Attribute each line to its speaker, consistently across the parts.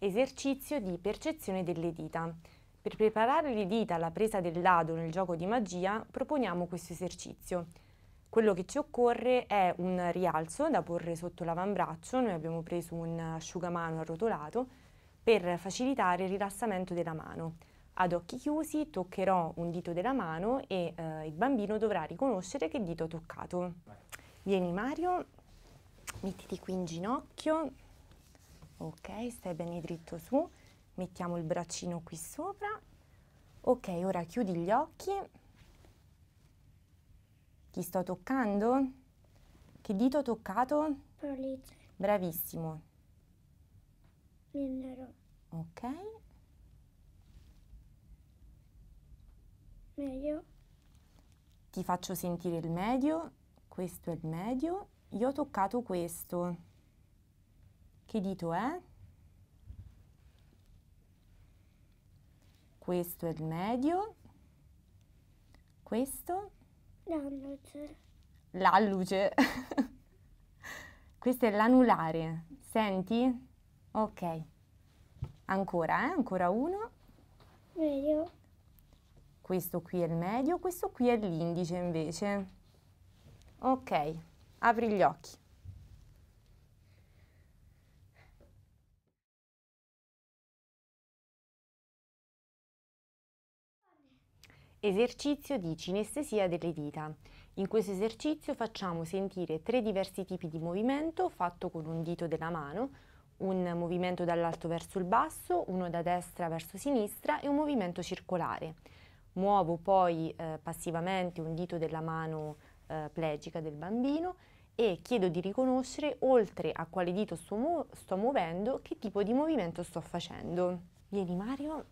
Speaker 1: Esercizio di percezione delle dita. Per preparare le dita alla presa del dado nel gioco di magia proponiamo questo esercizio. Quello che ci occorre è un rialzo da porre sotto l'avambraccio, noi abbiamo preso un asciugamano arrotolato, per facilitare il rilassamento della mano. Ad occhi chiusi toccherò un dito della mano e eh, il bambino dovrà riconoscere che dito ha toccato. Vieni Mario, mettiti qui in ginocchio, ok stai bene dritto su mettiamo il braccino qui sopra ok ora chiudi gli occhi ti sto toccando che dito ho toccato pollice bravissimo mignolo ok medio ti faccio sentire il medio questo è il medio io ho toccato questo che dito è? Questo è il medio. Questo? L'alluce. L'alluce. Questo è l'anulare. Senti? Ok. Ancora, eh? Ancora uno. Medio. Questo qui è il medio, questo qui è l'indice invece. Ok, apri gli occhi. Esercizio di cinestesia delle dita. In questo esercizio facciamo sentire tre diversi tipi di movimento fatto con un dito della mano, un movimento dall'alto verso il basso, uno da destra verso sinistra e un movimento circolare. Muovo poi eh, passivamente un dito della mano eh, plegica del bambino e chiedo di riconoscere oltre a quale dito sto, mu sto muovendo che tipo di movimento sto facendo. Vieni Mario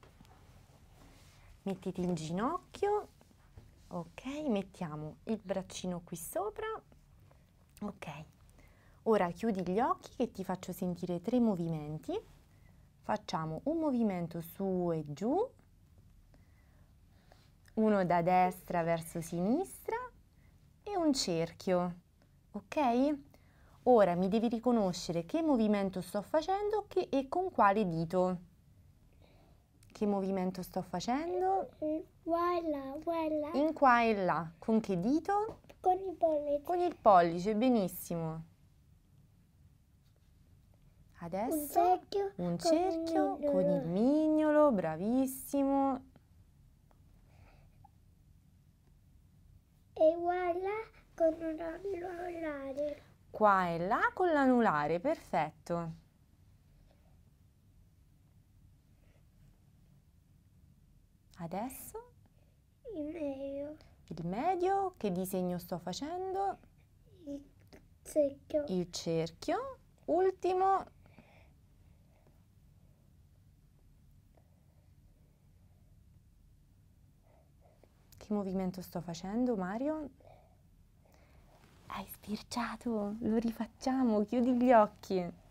Speaker 1: mettiti in ginocchio, ok, mettiamo il braccino qui sopra, ok. Ora chiudi gli occhi che ti faccio sentire tre movimenti, facciamo un movimento su e giù, uno da destra verso sinistra e un cerchio, ok? Ora mi devi riconoscere che movimento sto facendo che, e con quale dito. Che movimento sto facendo? In qua e là, qua e là. In qua e là. Con che dito? Con il pollice. Con il pollice, benissimo. Adesso un cerchio, un cerchio con, il con il mignolo, bravissimo. E voilà con l'anulare. Qua e là con l'anulare, perfetto. Adesso? Il medio. Il medio, che disegno sto facendo? Il cerchio. Il cerchio. Ultimo. Che movimento sto facendo, Mario? Hai sbirciato, lo rifacciamo, chiudi gli occhi.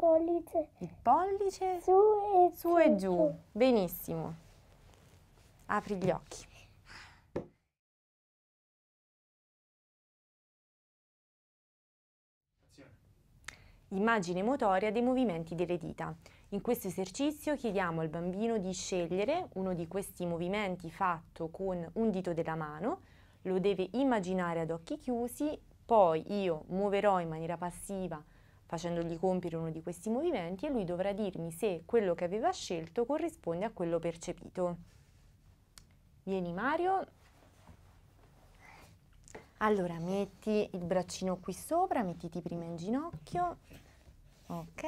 Speaker 1: pollice. Il pollice su e, su e giù. Benissimo. Apri gli occhi. Immagine motoria dei movimenti delle dita. In questo esercizio chiediamo al bambino di scegliere uno di questi movimenti fatto con un dito della mano, lo deve immaginare ad occhi chiusi, poi io muoverò in maniera passiva facendogli compiere uno di questi movimenti e lui dovrà dirmi se quello che aveva scelto corrisponde a quello percepito. Vieni Mario. Allora, metti il braccino qui sopra, mettiti prima in ginocchio. Ok.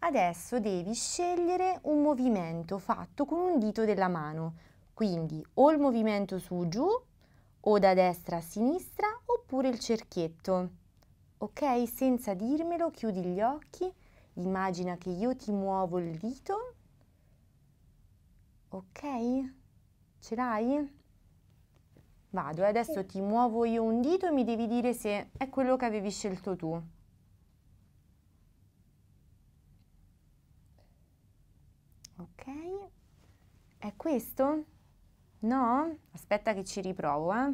Speaker 1: Adesso devi scegliere un movimento fatto con un dito della mano. Quindi o il movimento su giù o da destra a sinistra oppure il cerchietto ok? Senza dirmelo, chiudi gli occhi, immagina che io ti muovo il dito, ok? Ce l'hai? Vado, e eh, adesso ti muovo io un dito e mi devi dire se è quello che avevi scelto tu. Ok, è questo? No? Aspetta che ci riprovo, eh?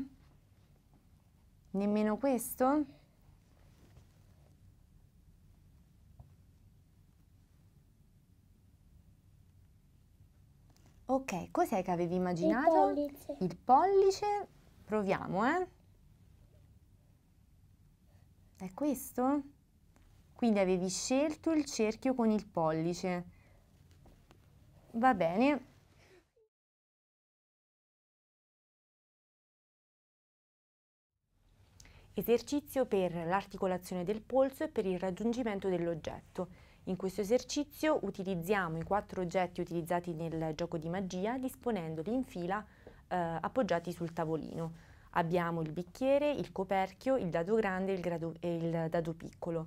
Speaker 1: Nemmeno questo? Ok, cos'è che avevi immaginato? Il pollice. Il pollice. Proviamo, eh. È questo? Quindi avevi scelto il cerchio con il pollice. Va bene. Esercizio per l'articolazione del polso e per il raggiungimento dell'oggetto. In questo esercizio utilizziamo i quattro oggetti utilizzati nel gioco di magia disponendoli in fila eh, appoggiati sul tavolino. Abbiamo il bicchiere, il coperchio, il dado grande il grado, e il dado piccolo.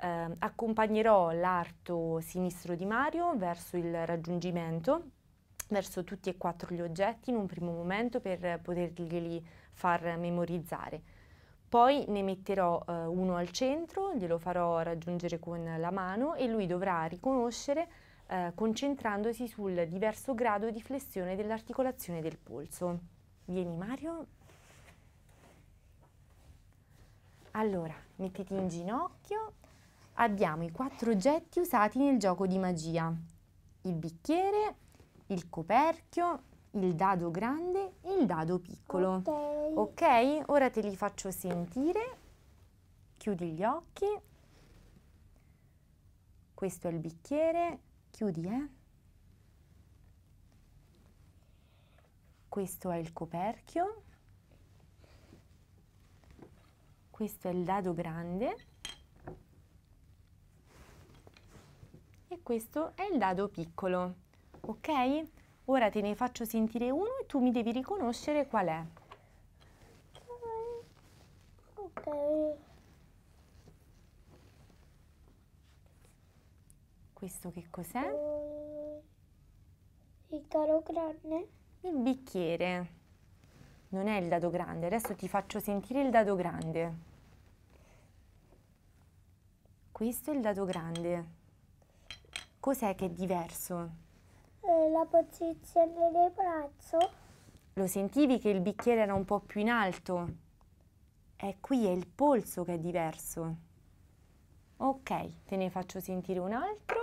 Speaker 1: Eh, accompagnerò l'arto sinistro di Mario verso il raggiungimento, verso tutti e quattro gli oggetti in un primo momento per poterglieli far memorizzare. Poi ne metterò eh, uno al centro, glielo farò raggiungere con la mano e lui dovrà riconoscere eh, concentrandosi sul diverso grado di flessione dell'articolazione del polso. Vieni Mario. Allora, mettiti in ginocchio. Abbiamo i quattro oggetti usati nel gioco di magia. Il bicchiere, il coperchio, il dado grande e il dado piccolo. Okay. ok, ora te li faccio sentire. Chiudi gli occhi. Questo è il bicchiere. Chiudi, eh. Questo è il coperchio. Questo è il dado grande. E questo è il dado piccolo. Ok? Ora te ne faccio sentire uno e tu mi devi riconoscere qual è. Ok. Questo che cos'è? Eh, il caro grande. Il bicchiere. Non è il dado grande, adesso ti faccio sentire il dado grande. Questo è il dado grande. Cos'è che è diverso? la posizione del braccio. Lo sentivi che il bicchiere era un po' più in alto? E qui è il polso che è diverso. Ok, te ne faccio sentire un altro.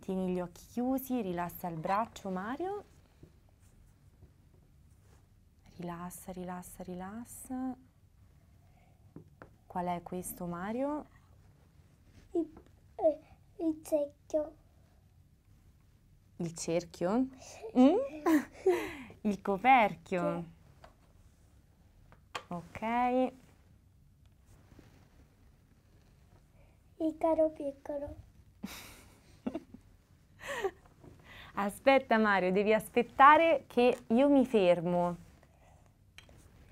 Speaker 1: Tieni gli occhi chiusi, rilassa il braccio Mario. Rilassa, rilassa, rilassa. Qual è questo Mario? Il, eh, il il cerchio? Mm? Il coperchio? Ok. Il caro piccolo. Aspetta Mario, devi aspettare che io mi fermo.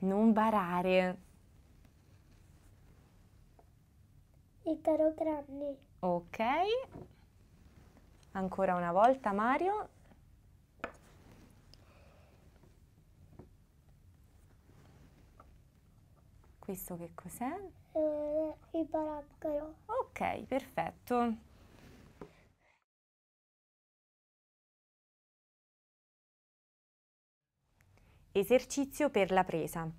Speaker 1: Non barare. Il caro grande. Ok. Ancora una volta Mario. Questo che cos'è? Eh, il baraccolo. Ok, perfetto. Esercizio per la presa.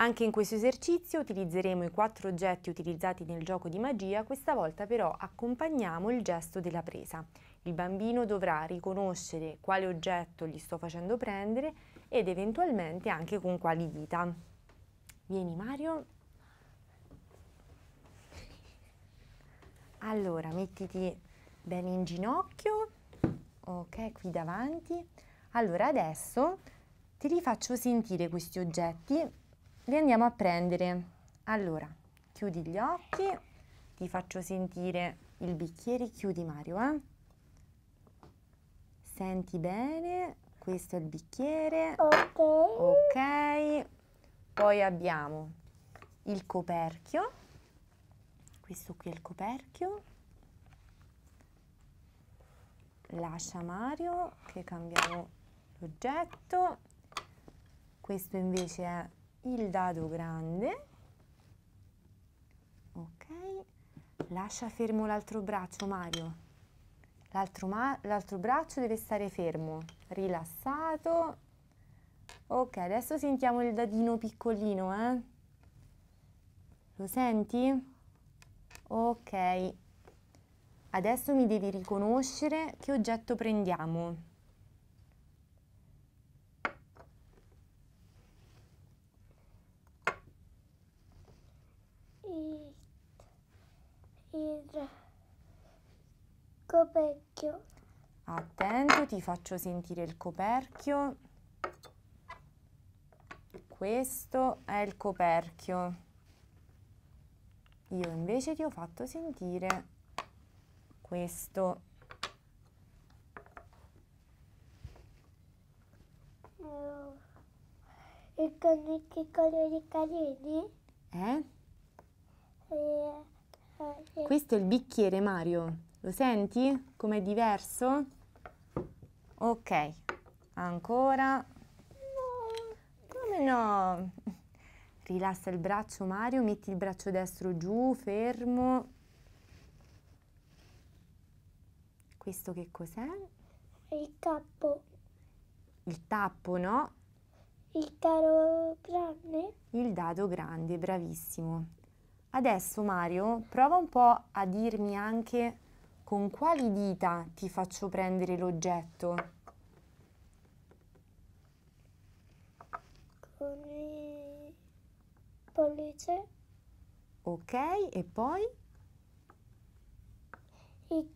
Speaker 1: Anche in questo esercizio utilizzeremo i quattro oggetti utilizzati nel gioco di magia, questa volta però accompagniamo il gesto della presa. Il bambino dovrà riconoscere quale oggetto gli sto facendo prendere ed eventualmente anche con quali dita. Vieni Mario. Allora, mettiti bene in ginocchio. Ok, qui davanti. Allora, adesso ti rifaccio sentire questi oggetti. Li andiamo a prendere. Allora, chiudi gli occhi. Ti faccio sentire il bicchiere. Chiudi Mario, eh? Senti bene, questo è il bicchiere. Ok. Ok. Poi abbiamo il coperchio. Questo qui è il coperchio. Lascia Mario che cambiamo l'oggetto. Questo invece è il dado grande. Ok. Lascia fermo l'altro braccio Mario l'altro braccio deve stare fermo, rilassato. Ok, adesso sentiamo il dadino piccolino, eh? Lo senti? Ok, adesso mi devi riconoscere che oggetto prendiamo. It, it. Coperchio. Attento, ti faccio sentire il coperchio. Questo è il coperchio. Io invece ti ho fatto sentire questo. E eh, con che colori carini? Eh? Eh, eh. Questo è il bicchiere, Mario. Lo senti com'è diverso? Ok, ancora. No. Come no? Rilassa il braccio Mario, metti il braccio destro giù, fermo. Questo che cos'è? Il tappo. Il tappo, no? Il dado grande? Il dado grande, bravissimo. Adesso Mario, prova un po' a dirmi anche con quali dita ti faccio prendere l'oggetto? Con il pollice. Ok, e poi? Il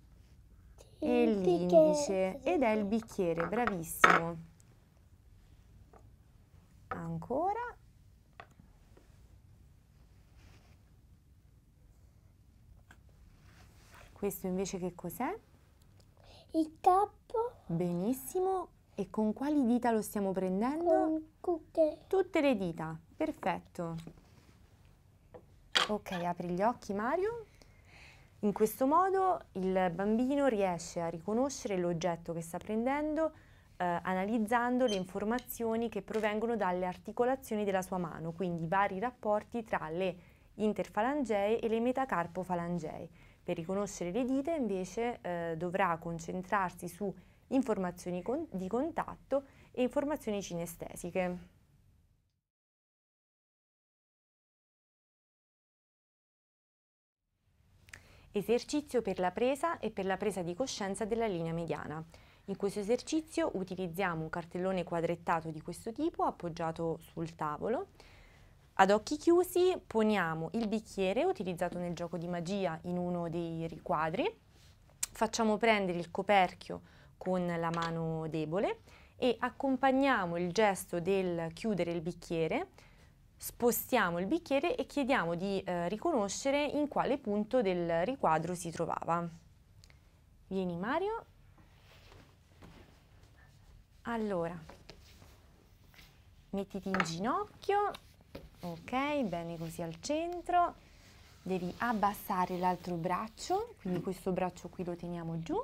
Speaker 2: e l'indice
Speaker 1: ed è il bicchiere, bravissimo. Ancora Questo invece che cos'è? Il tappo. Benissimo. E con quali dita lo stiamo prendendo? Con tutte. Tutte le dita. Perfetto. Ok, apri gli occhi Mario. In questo modo il bambino riesce a riconoscere l'oggetto che sta prendendo eh, analizzando le informazioni che provengono dalle articolazioni della sua mano, quindi i vari rapporti tra le interfalangee e le metacarpofalangee. Per riconoscere le dita invece eh, dovrà concentrarsi su informazioni con di contatto e informazioni cinestesiche. Esercizio per la presa e per la presa di coscienza della linea mediana. In questo esercizio utilizziamo un cartellone quadrettato di questo tipo appoggiato sul tavolo ad occhi chiusi poniamo il bicchiere utilizzato nel gioco di magia in uno dei riquadri, facciamo prendere il coperchio con la mano debole e accompagniamo il gesto del chiudere il bicchiere, spostiamo il bicchiere e chiediamo di eh, riconoscere in quale punto del riquadro si trovava. Vieni Mario. Allora, mettiti in ginocchio ok bene così al centro devi abbassare l'altro braccio quindi mm. questo braccio qui lo teniamo giù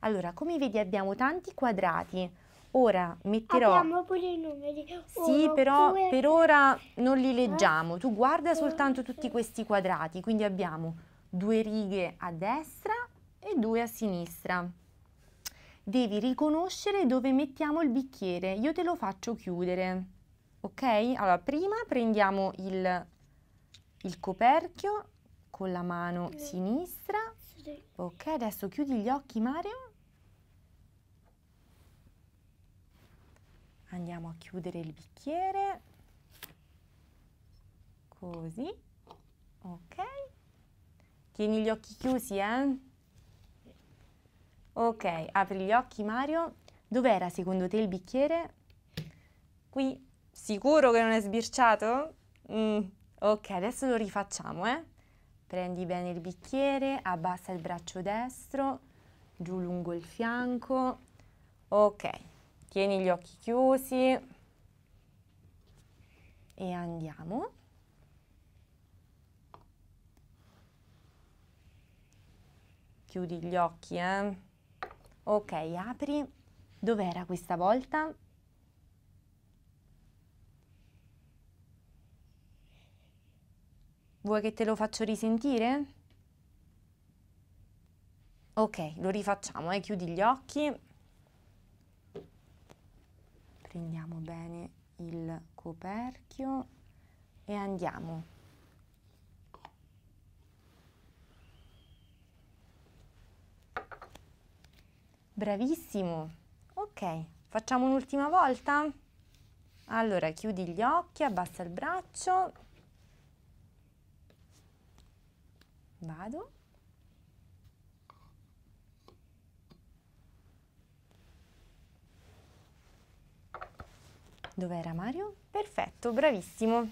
Speaker 1: allora come vedi abbiamo tanti quadrati ora metterò abbiamo pure i numeri sì però due. per ora non li leggiamo tu guarda soltanto tutti questi quadrati quindi abbiamo due righe a destra e due a sinistra devi riconoscere dove mettiamo il bicchiere io te lo faccio chiudere Ok? Allora, prima prendiamo il, il coperchio con la mano sinistra. Ok, adesso chiudi gli occhi Mario. Andiamo a chiudere il bicchiere. Così. Ok. Tieni gli occhi chiusi, eh? Ok, apri gli occhi Mario. Dov'era secondo te il bicchiere? Qui. Sicuro che non è sbirciato? Mm, ok, adesso lo rifacciamo, eh? Prendi bene il bicchiere, abbassa il braccio destro, giù lungo il fianco. Ok, tieni gli occhi chiusi e andiamo. Chiudi gli occhi, eh? Ok, apri. Dov'era questa volta? Vuoi che te lo faccio risentire? Ok, lo rifacciamo, eh? chiudi gli occhi. Prendiamo bene il coperchio e andiamo. Bravissimo! Ok, facciamo un'ultima volta. Allora, chiudi gli occhi, abbassa il braccio Vado. Dov'era Mario? Perfetto, bravissimo.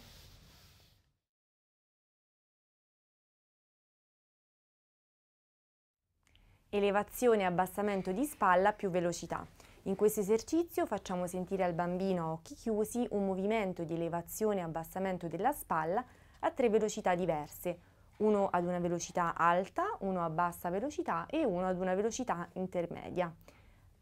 Speaker 1: Elevazione e abbassamento di spalla più velocità. In questo esercizio facciamo sentire al bambino a occhi chiusi un movimento di elevazione e abbassamento della spalla a tre velocità diverse, uno ad una velocità alta, uno a bassa velocità e uno ad una velocità intermedia.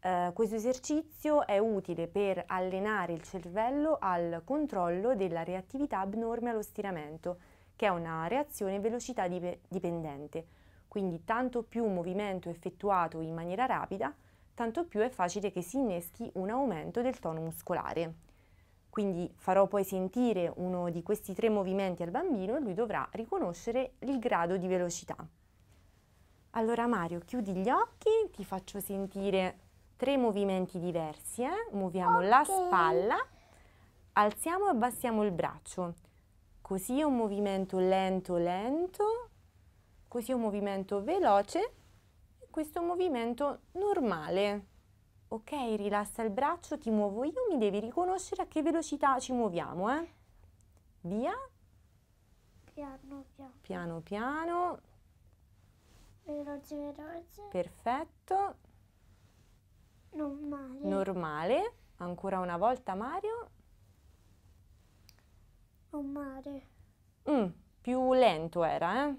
Speaker 1: Uh, questo esercizio è utile per allenare il cervello al controllo della reattività abnorme allo stiramento, che è una reazione velocità dip dipendente. Quindi tanto più un movimento effettuato in maniera rapida, tanto più è facile che si inneschi un aumento del tono muscolare. Quindi farò poi sentire uno di questi tre movimenti al bambino e lui dovrà riconoscere il grado di velocità. Allora Mario, chiudi gli occhi, ti faccio sentire tre movimenti diversi. Eh? Muoviamo okay. la spalla, alziamo e abbassiamo il braccio. Così è un movimento lento, lento, così è un movimento veloce questo è un movimento normale ok, rilassa il braccio, ti muovo io, mi devi riconoscere a che velocità ci muoviamo, eh? Via. Piano piano. Piano piano. Veloce, veloce. Perfetto. Normale. Normale. Ancora una volta Mario. Normale. Mm, più lento era, eh?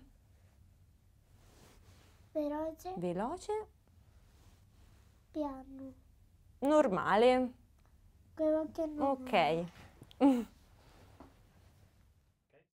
Speaker 1: Veloce. Veloce. Piano normale. Ok. okay.